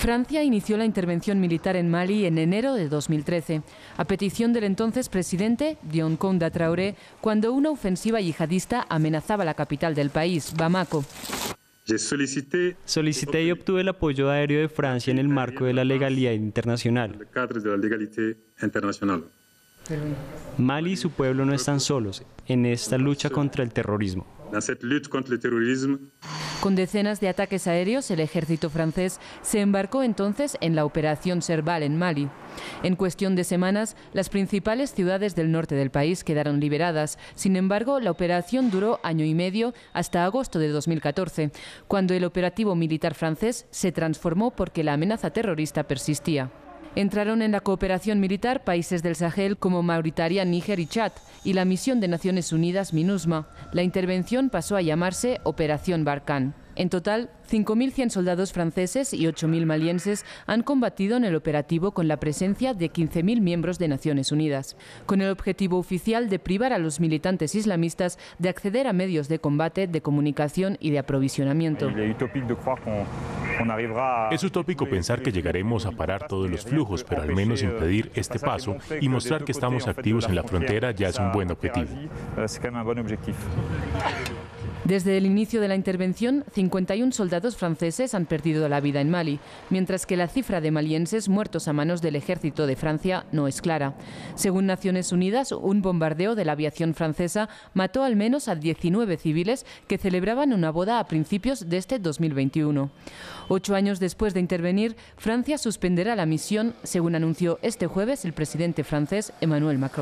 Francia inició la intervención militar en Mali en enero de 2013, a petición del entonces presidente Dion Conda Traoré, cuando una ofensiva yihadista amenazaba la capital del país, Bamako. Solicité y obtuve el apoyo aéreo de Francia en el marco de la legalidad internacional. Mali y su pueblo no están solos en esta lucha contra el terrorismo. Con decenas de ataques aéreos, el ejército francés se embarcó entonces en la operación Serval en Mali. En cuestión de semanas, las principales ciudades del norte del país quedaron liberadas. Sin embargo, la operación duró año y medio hasta agosto de 2014, cuando el operativo militar francés se transformó porque la amenaza terrorista persistía. Entraron en la cooperación militar países del Sahel como Mauritania, Níger y Chad y la misión de Naciones Unidas MINUSMA. La intervención pasó a llamarse Operación Barkhane. En total, 5.100 soldados franceses y 8.000 malienses han combatido en el operativo con la presencia de 15.000 miembros de Naciones Unidas, con el objetivo oficial de privar a los militantes islamistas de acceder a medios de combate, de comunicación y de aprovisionamiento. Es utópico pensar que llegaremos a parar todos los flujos, pero al menos impedir este paso y mostrar que estamos activos en la frontera ya es un buen objetivo. Desde el inicio de la intervención, 51 soldados franceses han perdido la vida en Mali, mientras que la cifra de malienses muertos a manos del ejército de Francia no es clara. Según Naciones Unidas, un bombardeo de la aviación francesa mató al menos a 19 civiles que celebraban una boda a principios de este 2021. Ocho años después de intervenir, Francia suspenderá la misión, según anunció este jueves el presidente francés Emmanuel Macron.